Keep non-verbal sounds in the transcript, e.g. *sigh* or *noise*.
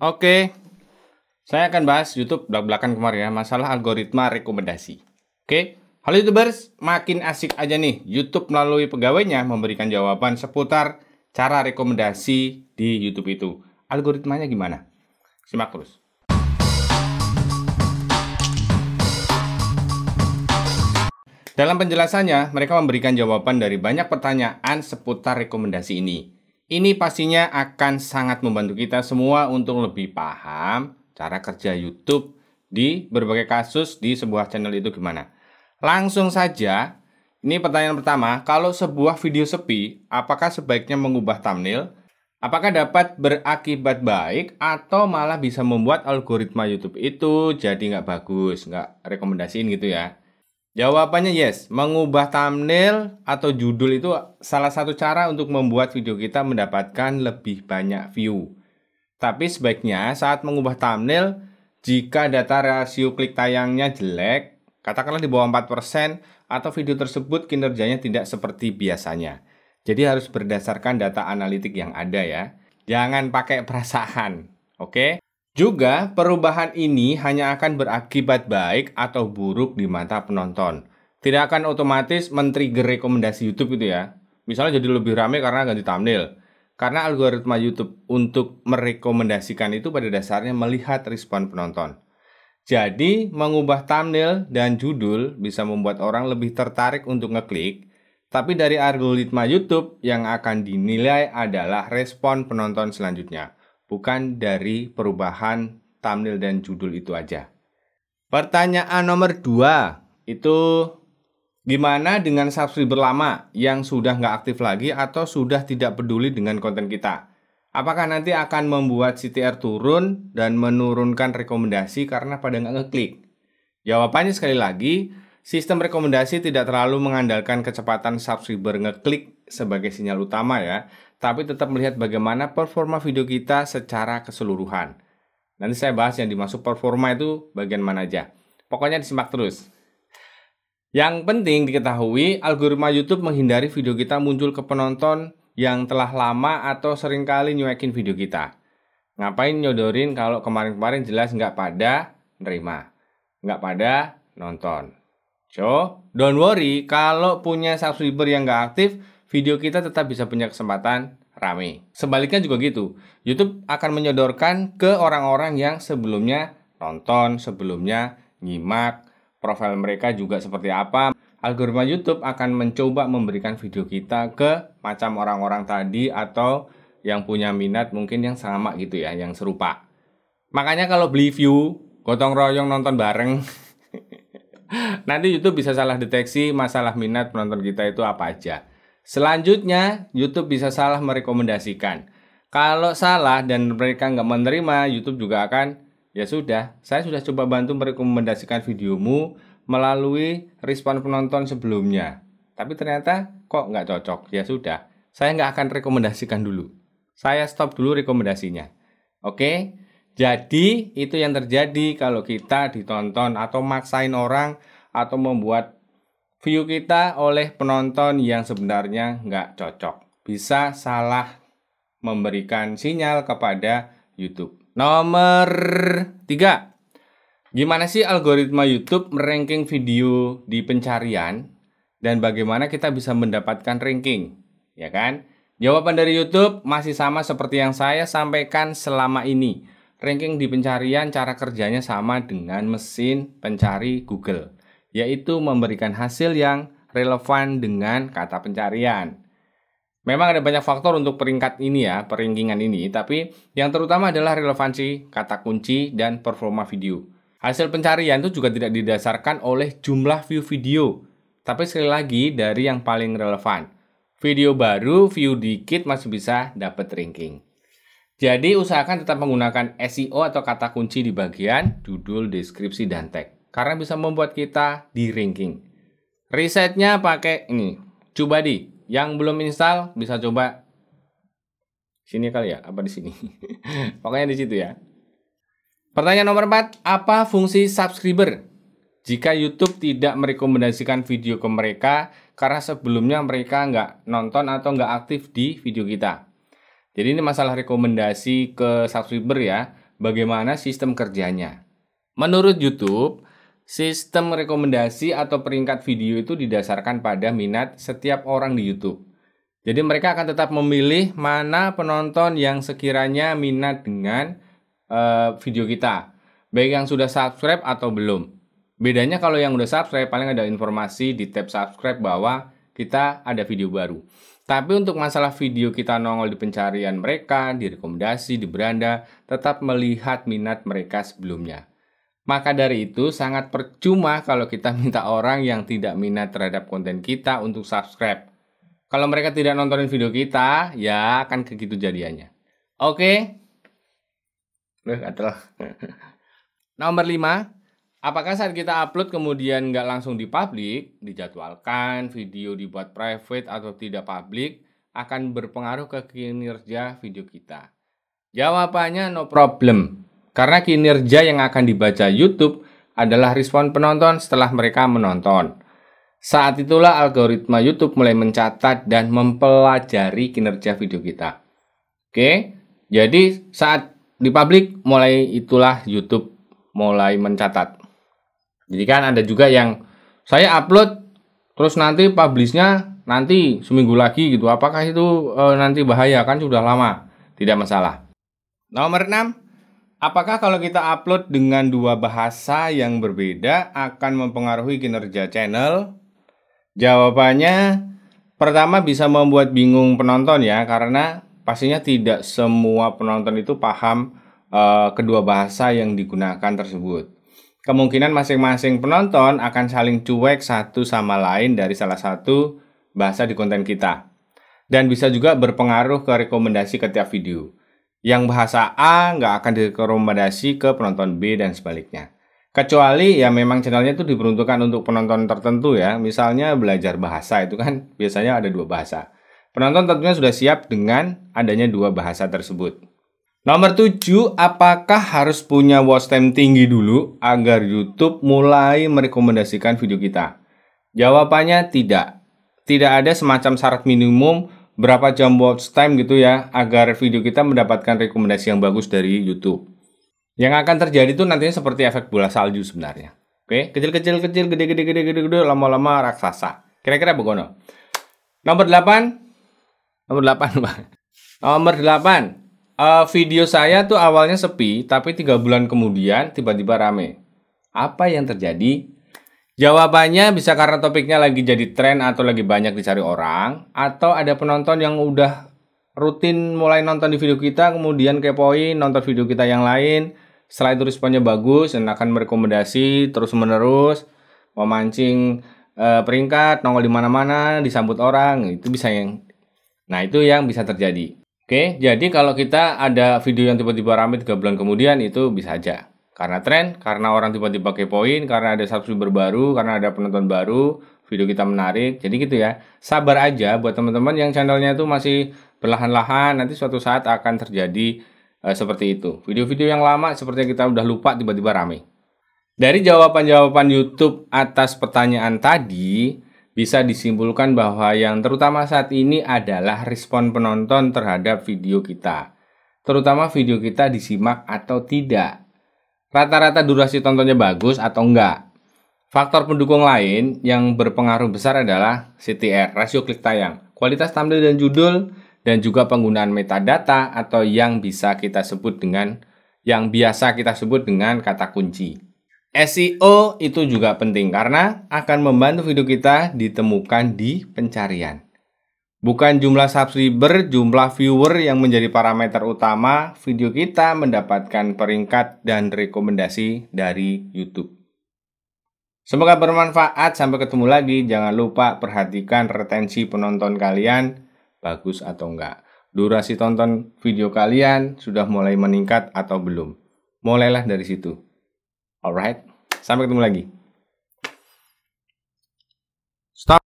Oke, saya akan bahas YouTube belak-belakan kemarin ya, masalah algoritma rekomendasi. Oke, halo YouTubers, makin asik aja nih YouTube melalui pegawainya memberikan jawaban seputar cara rekomendasi di YouTube itu. Algoritmanya gimana? Simak terus. Dalam penjelasannya, mereka memberikan jawaban dari banyak pertanyaan seputar rekomendasi ini. Ini pastinya akan sangat membantu kita semua untuk lebih paham cara kerja YouTube di berbagai kasus di sebuah channel itu gimana. Langsung saja, ini pertanyaan pertama, kalau sebuah video sepi, apakah sebaiknya mengubah thumbnail? Apakah dapat berakibat baik atau malah bisa membuat algoritma YouTube itu jadi nggak bagus, nggak rekomendasiin gitu ya? Jawabannya yes, mengubah thumbnail atau judul itu salah satu cara untuk membuat video kita mendapatkan lebih banyak view. Tapi sebaiknya saat mengubah thumbnail, jika data rasio klik tayangnya jelek, katakanlah di bawah 4% atau video tersebut kinerjanya tidak seperti biasanya. Jadi harus berdasarkan data analitik yang ada ya. Jangan pakai perasaan, oke? Okay? Juga, perubahan ini hanya akan berakibat baik atau buruk di mata penonton. Tidak akan otomatis men-trigger rekomendasi YouTube itu ya. Misalnya jadi lebih rame karena ganti thumbnail. Karena algoritma YouTube untuk merekomendasikan itu pada dasarnya melihat respon penonton. Jadi, mengubah thumbnail dan judul bisa membuat orang lebih tertarik untuk ngeklik, tapi dari algoritma YouTube yang akan dinilai adalah respon penonton selanjutnya bukan dari perubahan thumbnail dan judul itu aja. Pertanyaan nomor dua itu gimana dengan subscriber lama yang sudah nggak aktif lagi atau sudah tidak peduli dengan konten kita? Apakah nanti akan membuat CTR turun dan menurunkan rekomendasi karena pada nggak ngeklik? Jawabannya sekali lagi, sistem rekomendasi tidak terlalu mengandalkan kecepatan subscriber ngeklik sebagai sinyal utama ya, tapi tetap melihat bagaimana performa video kita secara keseluruhan. Nanti saya bahas yang dimasuk performa itu bagian mana aja. Pokoknya disimak terus. Yang penting diketahui, algoritma YouTube menghindari video kita muncul ke penonton yang telah lama atau seringkali nyuekin video kita. Ngapain nyodorin kalau kemarin-kemarin jelas nggak pada nerima, nggak pada nonton. So, don't worry kalau punya subscriber yang nggak aktif, video kita tetap bisa punya kesempatan rame. Sebaliknya juga gitu. YouTube akan menyodorkan ke orang-orang yang sebelumnya nonton, sebelumnya nyimak, profil mereka juga seperti apa. Algoritma YouTube akan mencoba memberikan video kita ke macam orang-orang tadi atau yang punya minat mungkin yang sama gitu ya, yang serupa. Makanya kalau beli view, gotong royong nonton bareng, *laughs* nanti YouTube bisa salah deteksi masalah minat penonton kita itu apa aja. Selanjutnya, YouTube bisa salah merekomendasikan. Kalau salah dan mereka nggak menerima, YouTube juga akan, ya sudah, saya sudah coba bantu merekomendasikan videomu melalui respon penonton sebelumnya. Tapi ternyata kok nggak cocok, ya sudah, saya nggak akan rekomendasikan dulu. Saya stop dulu rekomendasinya. Oke, jadi itu yang terjadi kalau kita ditonton atau maksain orang atau membuat view kita oleh penonton yang sebenarnya nggak cocok. Bisa salah memberikan sinyal kepada YouTube. Nomor 3. Gimana sih algoritma YouTube meranking video di pencarian dan bagaimana kita bisa mendapatkan ranking? Ya kan? Jawaban dari YouTube masih sama seperti yang saya sampaikan selama ini. Ranking di pencarian cara kerjanya sama dengan mesin pencari Google yaitu memberikan hasil yang relevan dengan kata pencarian. Memang ada banyak faktor untuk peringkat ini ya, peringkingan ini, tapi yang terutama adalah relevansi kata kunci dan performa video. Hasil pencarian itu juga tidak didasarkan oleh jumlah view video, tapi sekali lagi dari yang paling relevan. Video baru, view dikit masih bisa dapat ranking. Jadi usahakan tetap menggunakan SEO atau kata kunci di bagian judul, deskripsi, dan tag karena bisa membuat kita di ranking. Risetnya pakai ini, coba di. Yang belum install bisa coba sini kali ya, apa di sini? *laughs* Pokoknya di situ ya. Pertanyaan nomor 4, apa fungsi subscriber? Jika YouTube tidak merekomendasikan video ke mereka karena sebelumnya mereka nggak nonton atau nggak aktif di video kita. Jadi ini masalah rekomendasi ke subscriber ya, bagaimana sistem kerjanya. Menurut YouTube, Sistem rekomendasi atau peringkat video itu didasarkan pada minat setiap orang di YouTube. Jadi mereka akan tetap memilih mana penonton yang sekiranya minat dengan uh, video kita, baik yang sudah subscribe atau belum. Bedanya kalau yang sudah subscribe paling ada informasi di tab subscribe bahwa kita ada video baru. Tapi untuk masalah video kita nongol di pencarian mereka, di rekomendasi, di beranda, tetap melihat minat mereka sebelumnya. Maka dari itu sangat percuma kalau kita *laughs* minta orang yang tidak minat terhadap konten kita untuk subscribe. Kalau mereka tidak nontonin video kita, ya akan begitu jadinya. Oke? Okay? *laughs* Nomor 5, Apakah saat kita upload kemudian nggak langsung di publik, dijadwalkan, video dibuat private atau tidak publik, akan berpengaruh ke kinerja video kita? Jawabannya no problem. Karena kinerja yang akan dibaca YouTube adalah respon penonton setelah mereka menonton. Saat itulah algoritma YouTube mulai mencatat dan mempelajari kinerja video kita. Oke, jadi saat di publik mulai itulah YouTube mulai mencatat. Jadi kan ada juga yang saya upload terus nanti publishnya nanti seminggu lagi gitu. Apakah itu e, nanti bahaya kan sudah lama? Tidak masalah. Nomor 6, Apakah kalau kita upload dengan dua bahasa yang berbeda akan mempengaruhi kinerja channel? Jawabannya, pertama bisa membuat bingung penonton ya, karena pastinya tidak semua penonton itu paham uh, kedua bahasa yang digunakan tersebut. Kemungkinan masing-masing penonton akan saling cuek satu sama lain dari salah satu bahasa di konten kita. Dan bisa juga berpengaruh ke rekomendasi ke tiap video yang bahasa A nggak akan direkomendasi ke penonton B dan sebaliknya. Kecuali ya memang channelnya itu diperuntukkan untuk penonton tertentu ya, misalnya belajar bahasa itu kan *laughs* biasanya ada dua bahasa. Penonton tentunya sudah siap dengan adanya dua bahasa tersebut. Nomor 7, apakah harus punya watch time tinggi dulu agar YouTube mulai merekomendasikan video kita? Jawabannya tidak. Tidak ada semacam syarat minimum berapa jam watch time gitu ya agar video kita mendapatkan rekomendasi yang bagus dari YouTube. Yang akan terjadi itu nantinya seperti efek bola salju sebenarnya. Oke, kecil-kecil kecil gede-gede gede-gede gede lama-lama raksasa. Kira-kira begono. Nomor 8 Nomor 8, bang Nomor 8 uh, eh, video saya tuh awalnya sepi, tapi tiga bulan kemudian tiba-tiba rame. Apa yang terjadi? Jawabannya bisa karena topiknya lagi jadi tren atau lagi banyak dicari orang, atau ada penonton yang udah rutin mulai nonton di video kita, kemudian kepoin, nonton video kita yang lain, setelah itu responnya bagus, dan akan merekomendasi terus-menerus, memancing e, peringkat, nongol di mana-mana, disambut orang, itu bisa yang... Nah, itu yang bisa terjadi. Oke, jadi kalau kita ada video yang tiba-tiba rame 3 bulan kemudian, itu bisa aja. Karena tren, karena orang tiba-tiba kepoin, karena ada subscriber baru, karena ada penonton baru, video kita menarik. Jadi gitu ya. Sabar aja buat teman-teman yang channelnya itu masih berlahan-lahan, nanti suatu saat akan terjadi uh, seperti itu. Video-video yang lama seperti kita udah lupa tiba-tiba rame. Dari jawaban-jawaban YouTube atas pertanyaan tadi, bisa disimpulkan bahwa yang terutama saat ini adalah respon penonton terhadap video kita. Terutama video kita disimak atau tidak rata-rata durasi tontonnya bagus atau enggak. Faktor pendukung lain yang berpengaruh besar adalah CTR, rasio klik tayang, kualitas thumbnail dan judul, dan juga penggunaan metadata atau yang bisa kita sebut dengan yang biasa kita sebut dengan kata kunci. SEO itu juga penting karena akan membantu video kita ditemukan di pencarian. Bukan jumlah subscriber, jumlah viewer yang menjadi parameter utama video kita mendapatkan peringkat dan rekomendasi dari YouTube. Semoga bermanfaat, sampai ketemu lagi. Jangan lupa perhatikan retensi penonton kalian, bagus atau enggak. Durasi tonton video kalian sudah mulai meningkat atau belum. Mulailah dari situ. Alright, sampai ketemu lagi. Stop.